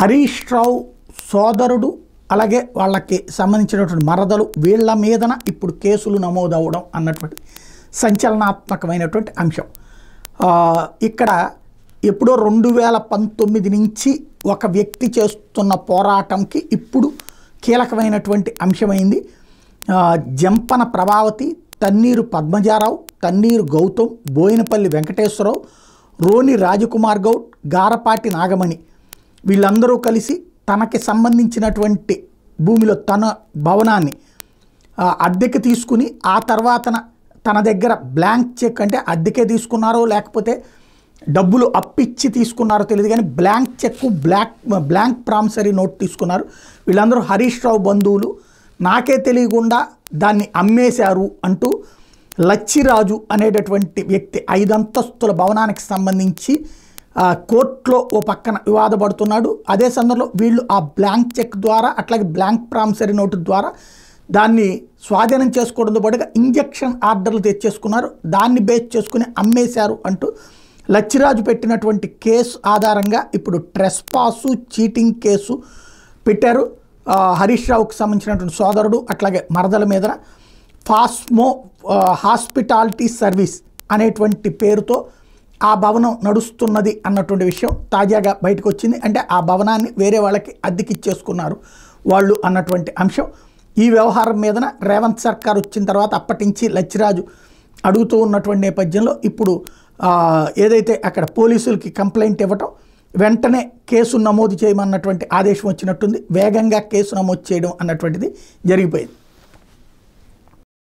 హరీష్ రావు సోదరుడు అలాగే వాళ్ళకి సంబంధించినటువంటి మరదలు వీళ్ళ మీదన ఇప్పుడు కేసులు నమోదవడం అన్నటువంటి సంచలనాత్మకమైనటువంటి అంశం ఇక్కడ ఎప్పుడో రెండు వేల పంతొమ్మిది నుంచి ఒక వ్యక్తి చేస్తున్న పోరాటంకి ఇప్పుడు కీలకమైనటువంటి అంశమైంది జంపన ప్రభావతి తన్నీరు పద్మజారావు తన్నీరు గౌతమ్ బోయినపల్లి వెంకటేశ్వరరావు రోని రాజకుమార్ గౌడ్ గారపాటి నాగమణి వీళ్ళందరూ కలిసి తనకి సంబంధించినటువంటి భూమిలో తన భవనాన్ని అద్దెకి తీసుకుని ఆ తర్వాత తన దగ్గర బ్లాంక్ చెక్ అంటే అద్దెకే తీసుకున్నారో లేకపోతే డబ్బులు అప్పిచ్చి తీసుకున్నారో తెలియదు కానీ blank cheque block blank promissory note తీసుకున్నారు వీళ్ళందరూ హరీష్ రావు బంధువులు నాకే తెలియకుండా దాన్ని అమ్మేశారు అంటూ లచ్చిరాజు అనేటటువంటి వ్యక్తి ఐదంతస్తుల భవనానికి సంబంధించి కోర్టులో ఓ పక్కన వివాదపడుతున్నాడు అదే సందర్భంలో వీళ్ళు ఆ బ్లాంక్ చెక్ ద్వారా అట్లాగే బ్లాంక్ ప్రామిసరీ నోటు ద్వారా దాన్ని స్వాధీనం చేసుకోవడంతో పాటుగా ఇంజక్షన్ ఆర్డర్లు తెచ్చేసుకున్నారు దాన్ని బేస్ చేసుకుని అమ్మేశారు అంటూ లచ్చిరాజు పెట్టినటువంటి కేసు ఆధారంగా ఇప్పుడు ట్రెస్పాసు చీటింగ్ కేసు పెట్టారు హరీష్ రావుకు సంబంధించినటువంటి సోదరుడు అట్లాగే మరదల మీద ఫాస్మో హాస్పిటాలిటీ సర్వీస్ అనేటువంటి పేరుతో ఆ భవనం నడుస్తున్నది అన్నటువంటి విషయం తాజాగా బయటకు వచ్చింది అంటే ఆ భవనాన్ని వేరే వాళ్ళకి అద్దెకిచ్చేసుకున్నారు వాళ్ళు అన్నటువంటి అంశం ఈ వ్యవహారం మీదన రేవంత్ సర్కార్ వచ్చిన తర్వాత అప్పటి నుంచి లచ్చిరాజు అడుగుతూ ఉన్నటువంటి నేపథ్యంలో ఇప్పుడు ఏదైతే అక్కడ పోలీసులకి కంప్లైంట్ ఇవ్వటం వెంటనే కేసు నమోదు చేయమన్నటువంటి ఆదేశం వచ్చినట్టుంది వేగంగా కేసు నమోదు చేయడం అన్నటువంటిది జరిగిపోయింది